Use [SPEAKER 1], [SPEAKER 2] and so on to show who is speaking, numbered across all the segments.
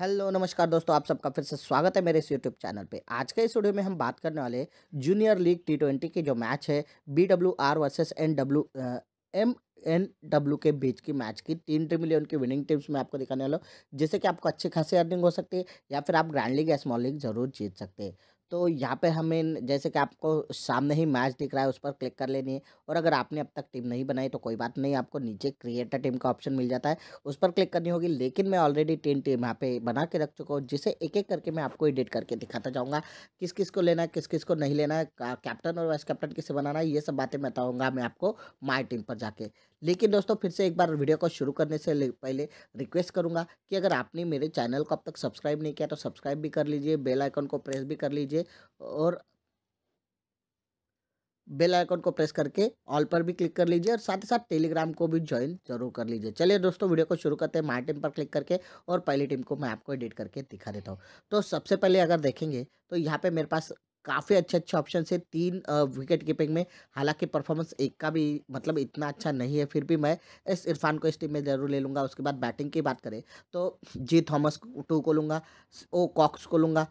[SPEAKER 1] hello नमस्कार दोस्तों आप सबका फिर से स्वागत है मेरे इस यूट्यूब चैनल पे आज के इस वीडियो में हम बात करने वाले जूनियर लीग टी ट्वेंटी के जो मैच है B W R versus N W M N W के बीच की मैच की तीन टीम लिए उनकी विनिंग टीम्स में आपको दिखाने वाला हूँ जिससे कि आपको अच्छी खासी अर्निंग हो सकती है या फिर आप ग्रैंड लीग या स्मॉल लीग जरूर जीत सकते हैं तो यहाँ पे हमें जैसे कि आपको सामने ही मैच दिख रहा है उस पर क्लिक कर लेनी है और अगर आपने अब तक टीम नहीं बनाई तो कोई बात नहीं आपको नीचे क्रिएट अ टीम का ऑप्शन मिल जाता है उस पर क्लिक करनी होगी लेकिन मैं ऑलरेडी टीम टीम यहाँ पे बना के रख चुका हूँ जिसे एक एक करके मैं आपको एडिट करके दिखाता जाऊँगा किस किस को लेना है किस किस को नहीं लेना है कैप्टन और वाइस कैप्टन किसे बनाना है ये सब बातें बताऊँगा मैं आपको माई टीम पर जाके लेकिन दोस्तों फिर से एक बार वीडियो को शुरू करने से पहले रिक्वेस्ट करूँगा कि अगर आपने मेरे चैनल को अब तक सब्सक्राइब नहीं किया तो सब्सक्राइब भी कर लीजिए बेल आइकन को प्रेस भी कर लीजिए और बेल आइकन को प्रेस करके ऑल पर भी क्लिक कर लीजिए और साथ ही साथ टेलीग्राम को भी ज्वाइन जरूर कर लीजिए चलिए दोस्तों वीडियो को शुरू करते हैं माई टीम पर क्लिक करके और पहली टीम को मैं आपको एडिट करके दिखा देता हूँ तो सबसे पहले अगर देखेंगे तो यहाँ पे मेरे पास काफ़ी अच्छे अच्छे ऑप्शन है तीन विकेट कीपिंग में हालांकि परफॉर्मेंस एक का भी मतलब इतना अच्छा नहीं है फिर भी मैं इस इरफान को इस टीम में ज़रूर ले लूँगा उसके बाद बैटिंग की बात करें तो जी थॉमस टू को लूँगा ओ कॉक्स को लूँगा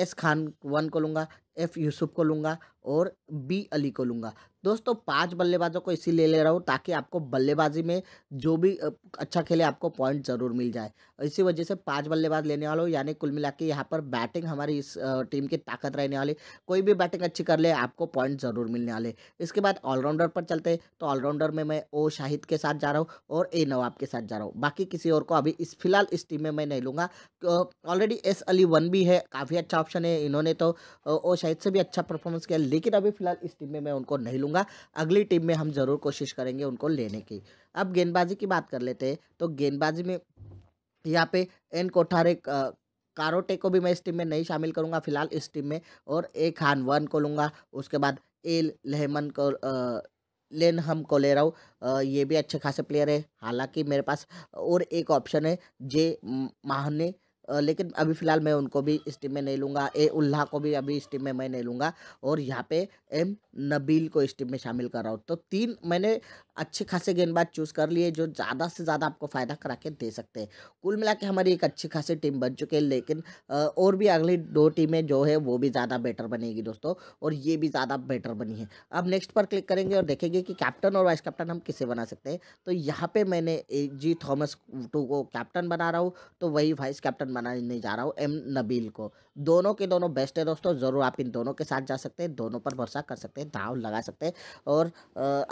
[SPEAKER 1] एस खान वन को लूँगा एफ यूसुफ को लूँगा और बी अली को लूँगा दोस्तों पांच बल्लेबाजों को इसी ले ले रहा हूँ ताकि आपको बल्लेबाजी में जो भी अच्छा खेले आपको पॉइंट ज़रूर मिल जाए इसी वजह से पांच बल्लेबाज लेने वाला हूँ यानी कुल मिला के यहाँ पर बैटिंग हमारी इस टीम की ताकत रहने वाली कोई भी बैटिंग अच्छी कर ले आपको पॉइंट ज़रूर मिलने वाले इसके बाद ऑलराउंडर पर चलते तो ऑलराउंडर में मैं ओ शाहिद के साथ जा रहा हूँ और ए नवाब के साथ जा रहा हूँ बाकी किसी और को अभी इस फिलहाल इस टीम में मैं नहीं लूँगा ऑलरेडी एस अली वन भी है काफ़ी अच्छा ऑप्शन है इन्होंने तो ओ शाहिद से भी अच्छा परफॉर्मेंस किया लेकिन अभी फिलहाल इस टीम में मैं उनको नहीं लूँगा अगली टीम में हम ज़रूर कोशिश करेंगे उनको लेने की अब गेंदबाजी की बात कर लेते हैं तो गेंदबाजी में यहाँ पे एन कोठारे कारोटे को भी मैं इस टीम में नहीं शामिल करूँगा फिलहाल इस टीम में और ए खान वन को लूँगा उसके बाद ए लेहमन को लेन हम को ले रहा हूँ ये भी अच्छे खासे प्लेयर है हालांकि मेरे पास और एक ऑप्शन है जे माहने लेकिन अभी फ़िलहाल मैं उनको भी इस टीम में नहीं लूँगा ए उल्ला को भी अभी इस टीम में मैं नहीं लूँगा और यहाँ पे एम नबील को इस टीम में शामिल कर रहा हूँ तो तीन मैंने अच्छे खासे गेंदबाज चूज़ कर लिए जो ज़्यादा से ज़्यादा आपको फ़ायदा करा के दे सकते हैं कुल मिला के हमारी एक अच्छी खासी टीम बन चुकी है लेकिन और भी अगली दो टीमें जो है वो भी ज़्यादा बेटर बनेगी दोस्तों और ये भी ज़्यादा बेटर बनी है अब नेक्स्ट पर क्लिक करेंगे और देखेंगे कि कैप्टन और वाइस कैप्टन हम किसे बना सकते हैं तो यहाँ पर मैंने जी थॉमस टू को कैप्टन बना रहा हूँ तो वही वाइस कैप्टन मनाने जा रहा हूँ एम नबील को दोनों के दोनों बेस्ट है दोस्तों ज़रूर आप इन दोनों के साथ जा सकते हैं दोनों पर भरोसा कर सकते हैं दाव लगा सकते हैं और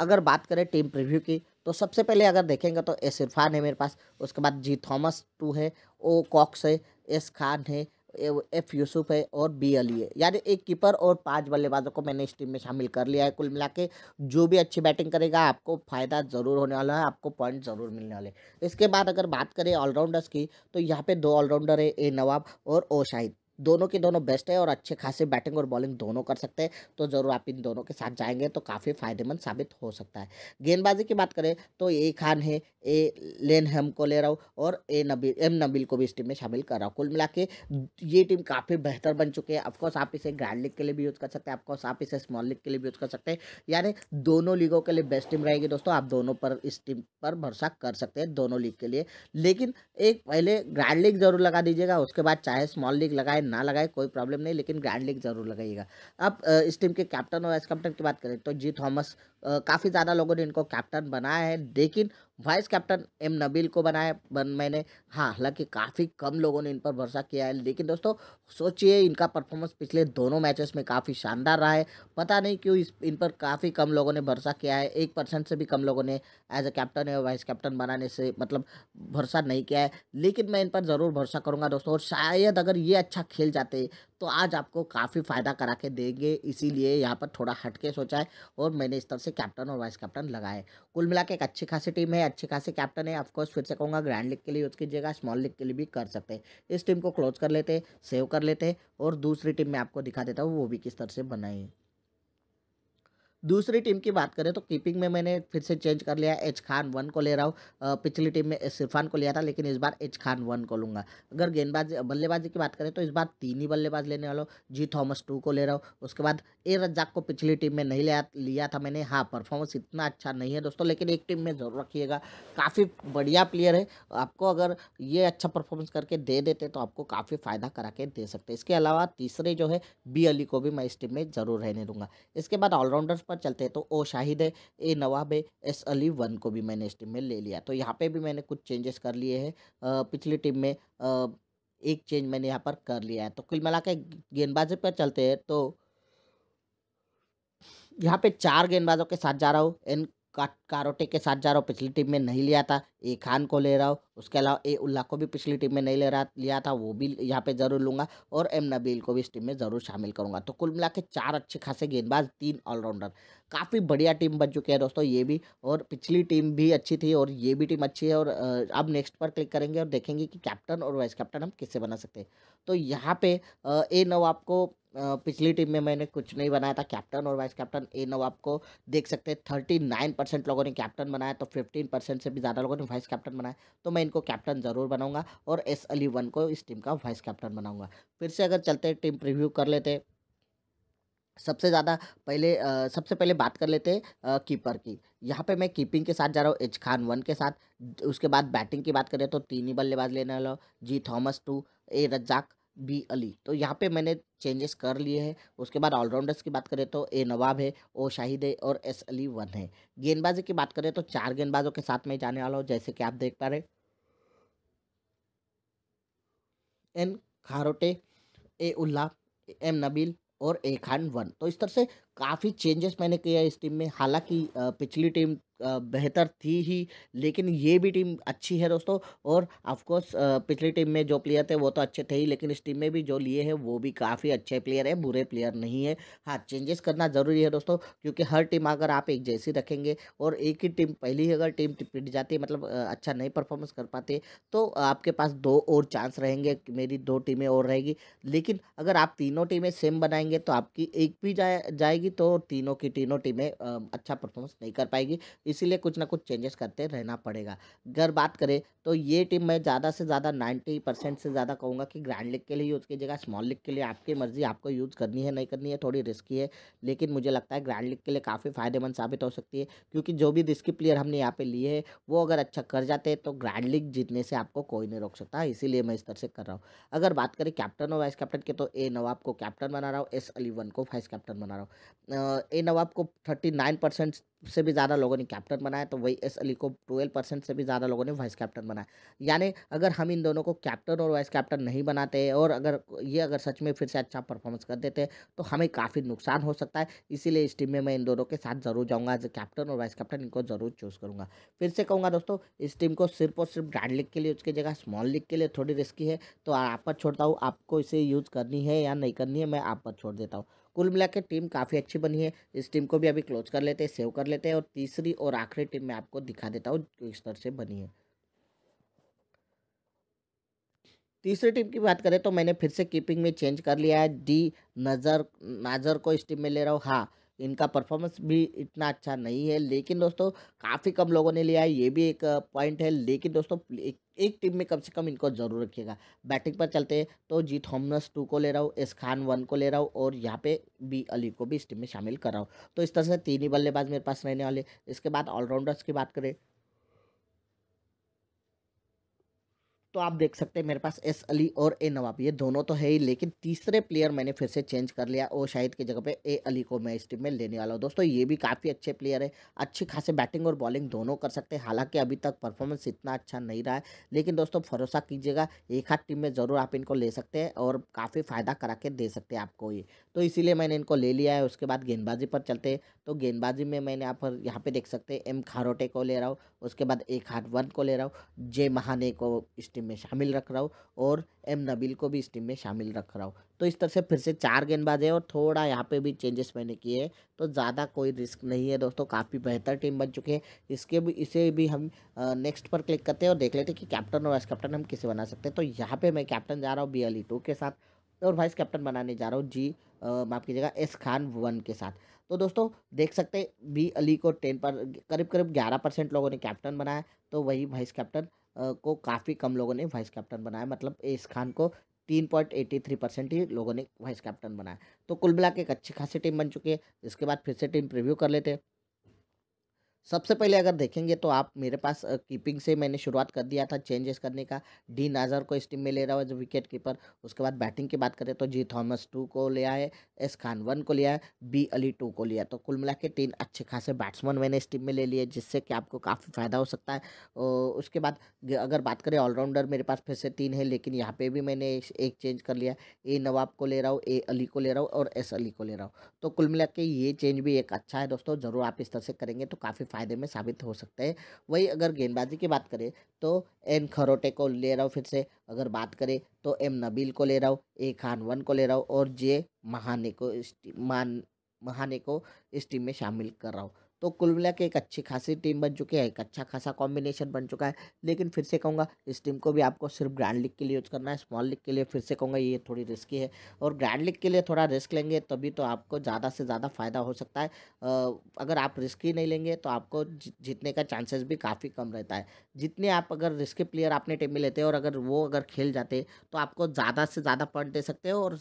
[SPEAKER 1] अगर बात करें टीम प्रिव्यू की तो सबसे पहले अगर देखेंगे तो एस इरफान है मेरे पास उसके बाद जी थॉमस टू है ओ कॉक्स है एस खान है एफ यूसुफ है और बी अली है यानी एक कीपर और पांच बल्लेबाजों को मैंने इस टीम में शामिल कर लिया है कुल मिला के जो भी अच्छी बैटिंग करेगा आपको फ़ायदा ज़रूर होने वाला है आपको पॉइंट ज़रूर मिलने वाले इसके बाद अगर बात करें ऑलराउंडर्स की तो यहाँ पे दो ऑलराउंडर है ए नवाब और ओ शाहिद दोनों के दोनों बेस्ट है और अच्छे खासे बैटिंग और बॉलिंग दोनों कर सकते हैं तो ज़रूर आप इन दोनों के साथ जाएंगे तो काफ़ी फायदेमंद साबित हो सकता है गेंदबाजी की बात करें तो ए खान है ए लेन हेम को ले रहा हूँ और ए नबील एम नबील को भी इस टीम में शामिल कर रहा हूँ कुल मिला के ये टीम काफ़ी बेहतर बन चुकी है अफकोर्स आप इसे ग्रैंड लीग के लिए भी यूज़ कर सकते हैं अफकोर्स आप इसे स्मॉल लीग के लिए भी यूज़ कर सकते हैं यानी दोनों लीगों के लिए बेस्ट टीम रहेगी दोस्तों आप दोनों पर इस टीम पर भरोसा कर सकते हैं दोनों लीग के लिए लेकिन एक पहले ग्रैंड लीग जरूर लगा दीजिएगा उसके बाद चाहे स्मॉल लीग लगाए ना लगाए कोई प्रॉब्लम नहीं लेकिन ग्रैंड लीग जरूर लगाइएगा अब इस टीम के कैप्टन और वाइस कैप्टन की बात करें तो जी थॉमस काफ़ी ज़्यादा लोगों ने इनको कैप्टन बनाया है लेकिन वाइस कैप्टन एम नबील को बनाया बन मैंने हाँ हालांकि काफ़ी कम लोगों ने इन पर भरोसा किया है लेकिन दोस्तों सोचिए इनका परफॉर्मेंस पिछले दोनों मैचेस में काफ़ी शानदार रहा है पता नहीं क्यों इस इन पर काफ़ी कम लोगों ने भरोसा किया है एक परसेंट से भी कम लोगों ने एज अ कैप्टन या वाइस कैप्टन बनाने से मतलब भरोसा नहीं किया है लेकिन मैं इन पर ज़रूर भरोसा करूँगा दोस्तों और शायद अगर ये अच्छा खेल जाते तो आज आपको काफ़ी फ़ायदा करा के देंगे इसीलिए यहाँ पर थोड़ा हटके सोचा है और मैंने इस तरह से कैप्टन और वाइस कैप्टन लगाए कुल मिला एक अच्छी खासी टीम है अच्छे खासे कैप्टन है ऑफकोर्स फिर से कहूँगा ग्रैंड लीग के लिए यूज़ कीजिएगा स्मॉल लीग के लिए भी कर सकते हैं इस टीम को क्लोज कर लेते सेव कर लेते और दूसरी टीम में आपको दिखा देता हूँ वो भी किस तरह से बनाई है दूसरी टीम की बात करें तो कीपिंग में मैंने फिर से चेंज कर लिया एच खान वन को ले रहा हूँ पिछली टीम में इरफान को लिया था लेकिन इस बार एच खान वन को लूँगा अगर गेंदबाज बल्लेबाजी की बात करें तो इस बार तीन ही बल्लेबाज लेने वाला हूँ जी थॉमस टू को ले रहा हूँ उसके बाद ए रज्जाक को पिछली टीम में नहीं लिया लिया था मैंने हाँ परफॉर्मेंस इतना अच्छा नहीं है दोस्तों लेकिन एक टीम में ज़रूर रखिएगा काफ़ी बढ़िया प्लेयर है आपको अगर ये अच्छा परफॉर्मेंस करके दे देते तो आपको काफ़ी फ़ायदा करा के दे सकते इसके अलावा तीसरे जो है बी अली को भी मैं इस टीम में ज़रूर रहने दूंगा इसके बाद ऑलराउंडर्स पर पर चलते हैं तो ओ शाहिद है ए नवाब है एस अली वन को भी मैंने इस टीम में ले लिया तो यहाँ पे भी मैंने कुछ चेंजेस कर लिए हैं पिछली टीम में आ, एक चेंज मैंने यहाँ पर कर लिया है तो कुल मिला के गेंदबाजी पर चलते हैं तो यहाँ पे चार गेंदबाजों के साथ जा रहा हूँ एंड कारोटे के साथ जा रहा हूँ पिछली टीम में नहीं लिया था ए खान को ले रहा हूँ उसके अलावा ए उल्ला को भी पिछली टीम में नहीं ले रहा लिया था वो भी यहाँ पे ज़रूर लूँगा और एम नबील को भी इस टीम में ज़रूर शामिल करूँगा तो कुल मिला के चार अच्छे खासे गेंदबाज तीन ऑलराउंडर काफ़ी बढ़िया टीम बन चुकी है दोस्तों ये भी और पिछली टीम भी अच्छी थी और ये भी टीम अच्छी है और अब नेक्स्ट पर क्लिक करेंगे और देखेंगे कि कैप्टन और वाइस कैप्टन हम किससे बना सकते हैं तो यहाँ पे ए नवाब को पिछली टीम में मैंने कुछ नहीं बनाया था कैप्टन और वाइस कैप्टन ए नवाब को देख सकते हैं थर्टी नाइन परसेंट लोगों ने कैप्टन बनाया तो फिफ्टीन परसेंट से भी ज़्यादा लोगों ने वाइस कैप्टन बनाया तो मैं इनको कैप्टन ज़रूर बनाऊंगा और एस अली वन को इस टीम का वाइस कैप्टन बनाऊंगा फिर से अगर चलते टीम प्रिव्यू कर लेते सबसे ज़्यादा पहले आ, सबसे पहले बात कर लेते आ, कीपर की यहाँ पे मैं कीपिंग के साथ जा रहा हूँ एच खान वन के साथ उसके बाद बैटिंग की बात करें तो तीन ही बल्लेबाज लेने वाला G Thomas two A Razzaq B Ali तो यहाँ पे मैंने चेंजेस कर लिए हैं उसके बाद ऑलराउंडर्स की बात करें तो ए नवाब है ओ शाहिद है और एस अली वन है गेंदबाजी की बात करें तो चार गेंदबाजों के साथ में जाने वाला हूँ जैसे कि आप देख पा रहे N Kharote A Ullah M Nabeel और ए खान वन तो इस तरह से काफ़ी चेंजेस मैंने किया इस टीम में हालांकि पिछली टीम बेहतर थी ही लेकिन ये भी टीम अच्छी है दोस्तों और ऑफकोर्स पिछली टीम में जो प्लेयर थे वो तो अच्छे थे ही लेकिन इस टीम में भी जो लिए हैं वो भी काफ़ी अच्छे प्लेयर हैं बुरे प्लेयर नहीं है हाँ चेंजेस करना ज़रूरी है दोस्तों क्योंकि हर टीम अगर आप एक जैसी रखेंगे और एक ही टीम पहली अगर टीम पिट जाती मतलब अच्छा नहीं परफॉर्मेंस कर पाते तो आपके पास दो और चांस रहेंगे मेरी दो टीमें और रहेगी लेकिन अगर आप तीनों टीमें सेम बनाएंगे तो आपकी एक भी जाए जाएगी तो तीनों की तीनों टीमें अच्छा परफॉर्मेंस नहीं कर पाएगी इसीलिए कुछ ना कुछ चेंजेस करते रहना पड़ेगा अगर बात करें तो ये टीम मैं ज़्यादा से ज़्यादा नाइन्टी परसेंट से ज़्यादा कहूँगा कि ग्रैंड लीग के लिए यूज़ कीजिएगा स्मॉल लीग के लिए आपकी मर्जी आपको यूज़ करनी है नहीं करनी है थोड़ी रिस्की है लेकिन मुझे लगता है ग्रैंड लीग के लिए काफ़ी फ़ायदेमंद साबित हो सकती है क्योंकि जो भी रिस्की प्लेयर हमने यहाँ पर लिए है वो अगर अच्छा कर जाते हैं तो ग्रैंड लीग जीतने से आपको कोई नहीं रोक सकता इसीलिए मैं इस तरह से कर रहा हूँ अगर बात करें कैप्टन और वाइस कैप्टन के तो ए नवाब को कैप्टन बना रहा हूँ एस अली वन को वाइस कैप्टन बना रहा हूँ ए नवाब को थर्टी नाइन परसेंट से भी ज़्यादा लोगों ने कैप्टन बनाया तो वही एस अली को ट्वेल्व परसेंट से भी ज़्यादा लोगों ने वाइस कैप्टन बनाया यानी अगर हम इन दोनों को कैप्टन और वाइस कैप्टन नहीं बनाते और अगर ये अगर सच में फिर से अच्छा परफॉर्मेंस कर देते तो हमें काफ़ी नुकसान हो सकता है इसीलिए इस टीम में मैं इन दोनों के साथ ज़रूर जाऊँगा एज कैप्टन और वाइस कैप्टन इनको ज़रूर चूज़ करूँगा फिर से कहूँगा दोस्तों इस टीम को सिर्फ और सिर्फ ग्रैंड लीग के लिए उसकी जगह स्मॉल लीग के लिए थोड़ी रिस्की है तो आप पर छोड़ता हूँ आपको इसे यूज़ करनी है या नहीं करनी है मैं आप पर छोड़ देता हूँ कुल मिला टीम काफ़ी अच्छी बनी है इस टीम को भी अभी क्लोज कर लेते हैं सेव कर लेते हैं और तीसरी और आखिरी टीम में आपको दिखा देता हूँ किस तरह से बनी है तीसरी टीम की बात करें तो मैंने फिर से कीपिंग में चेंज कर लिया है डी नज़र नाजर को इस टीम में ले रहा हूँ हाँ इनका परफॉर्मेंस भी इतना अच्छा नहीं है लेकिन दोस्तों काफ़ी कम लोगों ने लिया है ये भी एक पॉइंट है लेकिन दोस्तों एक एक टीम में कम से कम इनको जरूर रखिएगा बैटिंग पर चलते हैं तो जी थॉमनस टू को ले रहा हूँ एस खान वन को ले रहा हूँ और यहाँ पे बी अली को भी इस टीम में शामिल कर रहा हूँ तो इस तरह से तीन ही बल्लेबाज मेरे पास रहने वाले इसके बाद ऑलराउंडर्स की बात करें तो आप देख सकते हैं मेरे पास एस अली और ए नवाब ये दोनों तो है ही लेकिन तीसरे प्लेयर मैंने फिर से चेंज कर लिया और शाहिद की जगह पे ए अली को मैं इस टीम में लेने वाला हूँ दोस्तों ये भी काफ़ी अच्छे प्लेयर है अच्छी खासी बैटिंग और बॉलिंग दोनों कर सकते हैं हालांकि अभी तक परफॉर्मेंस इतना अच्छा नहीं रहा है लेकिन दोस्तों भरोसा कीजिएगा एक हाथ टीम में ज़रूर आप इनको ले सकते हैं और काफ़ी फ़ायदा करा के दे सकते हैं आपको ये तो इसीलिए मैंने इनको ले लिया है उसके बाद गेंदबाजी पर चलते हैं तो गेंदबाजी में मैंने आप यहाँ पर देख सकते हैं एम खारोटे को ले रहा हूँ उसके बाद एक हाथ वन को ले रहा हूँ जे महाने को इस टीम में शामिल रख रहा हूँ और एम नबील को भी इस टीम में शामिल रख रहा हूँ तो इस तरह से फिर से चार गेंदबाज है और थोड़ा यहाँ पे भी चेंजेस मैंने किए हैं तो ज़्यादा कोई रिस्क नहीं है दोस्तों काफ़ी बेहतर टीम बन चुकी है इसके भी इसे भी हम नेक्स्ट पर क्लिक करते हैं और देख लेते हैं कि कैप्टन और वाइस कैप्टन हम किसे बना सकते हैं तो यहाँ पर मैं कैप्टन जा रहा हूँ बी अली टू के साथ और वाइस कैप्टन बनाने जा रहा हूँ जी माफ़ कीजिएगा एस खान वन के साथ तो दोस्तों देख सकते बी अली e को टेन पर करीब करीब ग्यारह परसेंट लोगों ने कैप्टन बनाया तो वही वाइस कैप्टन को काफ़ी कम लोगों ने वाइस कैप्टन बनाया मतलब इस खान को तीन पॉइंट एटी थ्री परसेंट ही लोगों ने वाइस कैप्टन बनाया तो कुल मिला के एक अच्छी खासी टीम बन चुकी है इसके बाद फिर से टीम प्रिव्यू कर लेते हैं सबसे पहले अगर देखेंगे तो आप मेरे पास कीपिंग से मैंने शुरुआत कर दिया था चेंजेस करने का डी नाजर को इस टीम में ले रहा हूँ जो विकेट कीपर उसके बाद बैटिंग की बात करें तो जी थॉमस टू को लिया है एस खान वन को लिया है बी अली टू को लिया तो कुल मिला के तीन अच्छे खासे बैट्समैन मैंने इस टीम में ले लिए जिससे कि आपको काफ़ी फ़ायदा हो सकता है उसके बाद अगर बात करें ऑलराउंडर मेरे पास फिर से तीन है लेकिन यहाँ पर भी मैंने एक चेंज कर लिया ए नवाब को ले रहा हूँ ए अली को ले रहा हूँ और एस अली को ले रहा हूँ तो कुल मिला के ये चेंज भी एक अच्छा है दोस्तों ज़रूर आप इस तरह से करेंगे तो काफ़ी फ़ायदे में साबित हो सकता है वही अगर गेंदबाजी की बात करें तो एन खरोटे को ले रहा हूँ फिर से अगर बात करें तो एम नबील को ले रहा हूँ ए खान वन को ले रहा हूँ और जे महाने को इस मान महाने को इस टीम में शामिल कर रहा हूँ तो कुल मिला एक अच्छी खासी टीम बन चुकी है एक अच्छा खासा कॉम्बिनेशन बन चुका है लेकिन फिर से कहूँगा इस टीम को भी आपको सिर्फ ग्रैंड लीग के लिए यूज़ करना है स्मॉल लीग के लिए फिर से कहूँगा ये थोड़ी रिस्की है और ग्रैंड लीग के लिए थोड़ा रिस्क लेंगे तभी तो आपको ज़्यादा से ज़्यादा फ़ायदा हो सकता है अगर आप रिस्की नहीं लेंगे तो आपको जीतने का चांसेस भी काफ़ी कम रहता है जितने आप अगर रिस्की प्लेयर अपने टीम में लेते हो और अगर वो अगर खेल जाते तो आपको ज़्यादा से ज़्यादा पॉइंट दे सकते हो और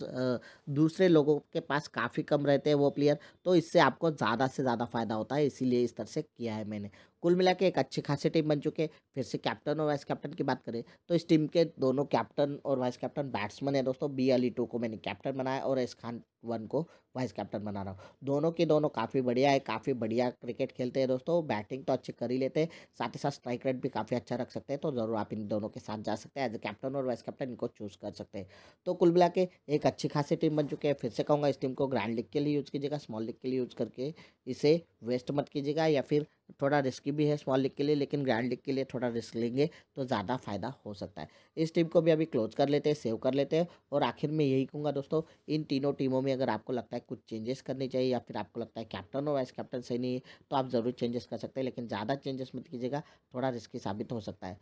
[SPEAKER 1] दूसरे लोगों के पास काफ़ी कम रहते हैं वो प्लेयर तो इससे आपको ज़्यादा से ज़्यादा फ़ायदा होता है इसीलिए इस तरह से किया है मैंने कुल मिला के एक अच्छी खासी टीम बन चुकी है फिर से कैप्टन और वाइस कैप्टन की बात करें तो इस टीम के दोनों कैप्टन और वाइस कैप्टन बैट्समैन है दोस्तों बी अली टू को मैंने कैप्टन बनाया और एस खान वन को वाइस कैप्टन बना रहा हूँ दोनों के दोनों काफ़ी बढ़िया है काफ़ी बढ़िया क्रिकेट खेलते हैं दोस्तों बैटिंग तो अच्छी कर ही लेते हैं साथ ही साथ स्ट्राइक रेट भी काफ़ी अच्छा रख सकते हैं तो ज़रूर आप इन दोनों के साथ जा सकते हैं एज ए कैप्टन और वाइस कैप्टन इनको चूज़ कर सकते हैं तो कुल मिला के एक अच्छी खासी टीम बन चुकी है फिर से कहूँगा इस टीम को ग्रैंड लीग के लिए यूज़ कीजिएगा स्मॉल लीग के लिए यूज़ करके इसे वेस्ट मत कीजिएगा या फिर थोड़ा रिस्की भी है स्मॉल लीग के लिए लेकिन ग्रैंड लीग के लिए थोड़ा रिस्क लेंगे तो ज़्यादा फ़ायदा हो सकता है इस टीम को भी अभी क्लोज कर लेते हैं सेव कर लेते हैं और आखिर में यही कहूँगा दोस्तों इन तीनों टीमों में अगर आपको लगता है कुछ चेंजेस करने चाहिए या फिर आपको लगता है कैप्टन और वाइस कैप्टन सही नहीं है तो आप ज़रूर चेंजेस कर सकते हैं लेकिन ज़्यादा चेंजेस मत कीजिएगा थोड़ा रिस्की साबित हो सकता है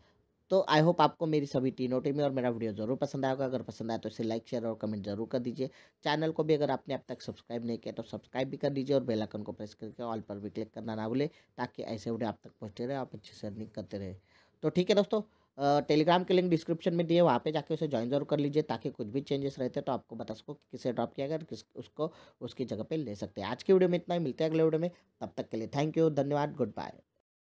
[SPEAKER 1] तो आई होप आपको मेरी सभी तीनों टीमें और मेरा वीडियो ज़रूर पसंद आएगा अगर पसंद आए तो इसे लाइक शेयर और कमेंट जरूर कर दीजिए चैनल को भी अगर आपने अब तक सब्सक्राइब नहीं किया तो सब्सक्राइब भी कर दीजिए और बेल आइकन को प्रेस करके ऑल पर भी क्लिक करना ना भूले ताकि ऐसे वीडियो आप तक पहुँचते रहे आप अच्छी से अर्निंग करते रहे तो ठीक है दोस्तों टेलीग्राम के लिंक डिस्क्रिप्शन में दिए वहाँ पे जाके उसे ज्वाइन जरूर कर लीजिए ताकि कुछ भी चेंजेस रहते तो आपको बता सको कि किसे ड्रॉप किया गया किस उसको उसकी जगह पे ले सकते हैं आज की वीडियो में इतना ही मिलते हैं अगले वीडियो में तब तक के लिए थैंक यू धन्यवाद गुड बाय